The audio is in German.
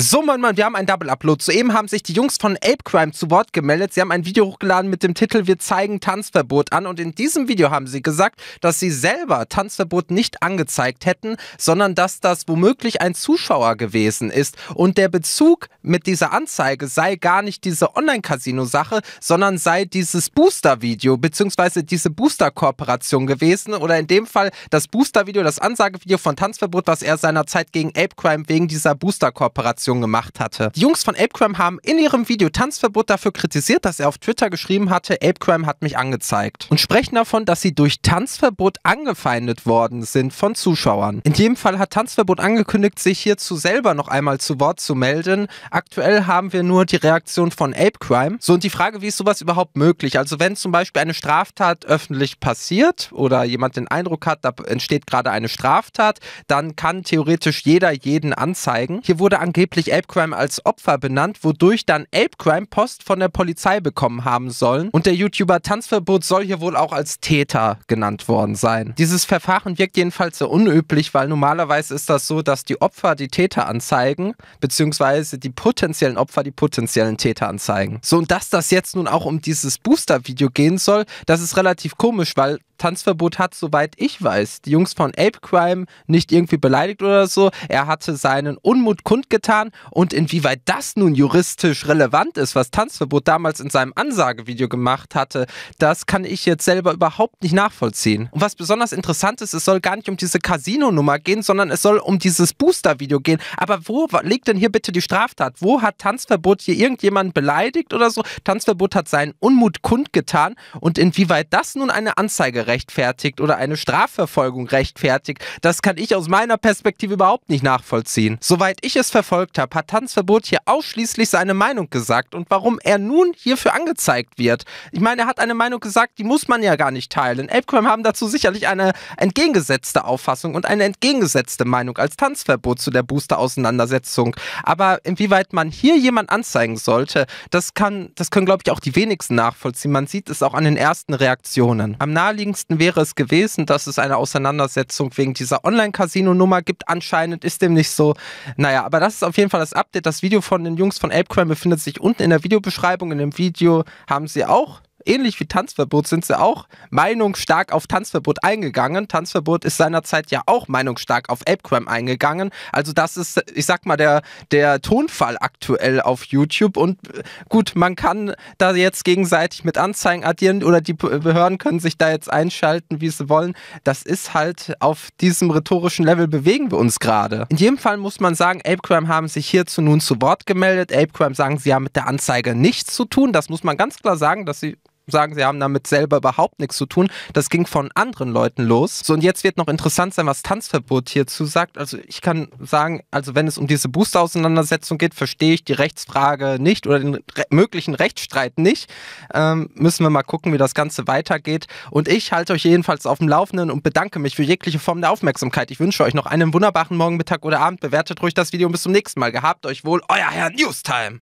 So, mein Mann, wir haben ein Double-Upload. Soeben haben sich die Jungs von Ape Crime zu Wort gemeldet. Sie haben ein Video hochgeladen mit dem Titel Wir zeigen Tanzverbot an. Und in diesem Video haben sie gesagt, dass sie selber Tanzverbot nicht angezeigt hätten, sondern dass das womöglich ein Zuschauer gewesen ist. Und der Bezug mit dieser Anzeige sei gar nicht diese Online-Casino-Sache, sondern sei dieses Booster-Video bzw. diese Booster-Kooperation gewesen. Oder in dem Fall das Booster-Video, das Ansagevideo von Tanzverbot, was er seinerzeit gegen Ape Crime wegen dieser Booster-Kooperation Aktion gemacht hatte. Die Jungs von Apecrime haben in ihrem Video Tanzverbot dafür kritisiert, dass er auf Twitter geschrieben hatte, Apecrime hat mich angezeigt. Und sprechen davon, dass sie durch Tanzverbot angefeindet worden sind von Zuschauern. In jedem Fall hat Tanzverbot angekündigt, sich hierzu selber noch einmal zu Wort zu melden. Aktuell haben wir nur die Reaktion von Apecrime. So, und die Frage, wie ist sowas überhaupt möglich? Also wenn zum Beispiel eine Straftat öffentlich passiert oder jemand den Eindruck hat, da entsteht gerade eine Straftat, dann kann theoretisch jeder jeden anzeigen. Hier wurde angeblich angeblich Apecrime als Opfer benannt, wodurch dann Apecrime Post von der Polizei bekommen haben sollen. Und der YouTuber Tanzverbot soll hier wohl auch als Täter genannt worden sein. Dieses Verfahren wirkt jedenfalls sehr unüblich, weil normalerweise ist das so, dass die Opfer die Täter anzeigen, beziehungsweise die potenziellen Opfer die potenziellen Täter anzeigen. So, und dass das jetzt nun auch um dieses Booster-Video gehen soll, das ist relativ komisch, weil Tanzverbot hat, soweit ich weiß, die Jungs von Apecrime nicht irgendwie beleidigt oder so. Er hatte seinen Unmut kundgetan waren und inwieweit das nun juristisch relevant ist, was Tanzverbot damals in seinem Ansagevideo gemacht hatte, das kann ich jetzt selber überhaupt nicht nachvollziehen. Und was besonders interessant ist, es soll gar nicht um diese Casino-Nummer gehen, sondern es soll um dieses Booster-Video gehen. Aber wo liegt denn hier bitte die Straftat? Wo hat Tanzverbot hier irgendjemanden beleidigt oder so? Tanzverbot hat seinen Unmut kundgetan und inwieweit das nun eine Anzeige rechtfertigt oder eine Strafverfolgung rechtfertigt, das kann ich aus meiner Perspektive überhaupt nicht nachvollziehen. Soweit ich es verfolgt habe, hat Tanzverbot hier ausschließlich seine Meinung gesagt und warum er nun hierfür angezeigt wird. Ich meine, er hat eine Meinung gesagt, die muss man ja gar nicht teilen. Elbcram haben dazu sicherlich eine entgegengesetzte Auffassung und eine entgegengesetzte Meinung als Tanzverbot zu der Booster-Auseinandersetzung. Aber inwieweit man hier jemand anzeigen sollte, das kann, das können glaube ich auch die wenigsten nachvollziehen. Man sieht es auch an den ersten Reaktionen. Am naheliegendsten wäre es gewesen, dass es eine Auseinandersetzung wegen dieser Online-Casino-Nummer gibt. Anscheinend ist dem nicht so. Naja, aber das ist auf jeden jeden Fall das Update. Das Video von den Jungs von Apecrime befindet sich unten in der Videobeschreibung. In dem Video haben sie auch ähnlich wie Tanzverbot sind sie auch meinungsstark auf Tanzverbot eingegangen. Tanzverbot ist seinerzeit ja auch meinungsstark auf Apecrime eingegangen. Also das ist, ich sag mal, der, der Tonfall aktuell auf YouTube. Und äh, gut, man kann da jetzt gegenseitig mit Anzeigen addieren oder die Behörden können sich da jetzt einschalten, wie sie wollen. Das ist halt auf diesem rhetorischen Level bewegen wir uns gerade. In jedem Fall muss man sagen, Apecrime haben sich hierzu nun zu Wort gemeldet. Apecrime sagen, sie haben mit der Anzeige nichts zu tun. Das muss man ganz klar sagen, dass sie sagen, sie haben damit selber überhaupt nichts zu tun. Das ging von anderen Leuten los. So, und jetzt wird noch interessant sein, was Tanzverbot hierzu sagt. Also ich kann sagen, also wenn es um diese Booster-Auseinandersetzung geht, verstehe ich die Rechtsfrage nicht oder den re möglichen Rechtsstreit nicht. Ähm, müssen wir mal gucken, wie das Ganze weitergeht. Und ich halte euch jedenfalls auf dem Laufenden und bedanke mich für jegliche Form der Aufmerksamkeit. Ich wünsche euch noch einen wunderbaren Morgen, Mittag oder Abend. Bewertet ruhig das Video und bis zum nächsten Mal. Gehabt euch wohl, euer Herr Newstime.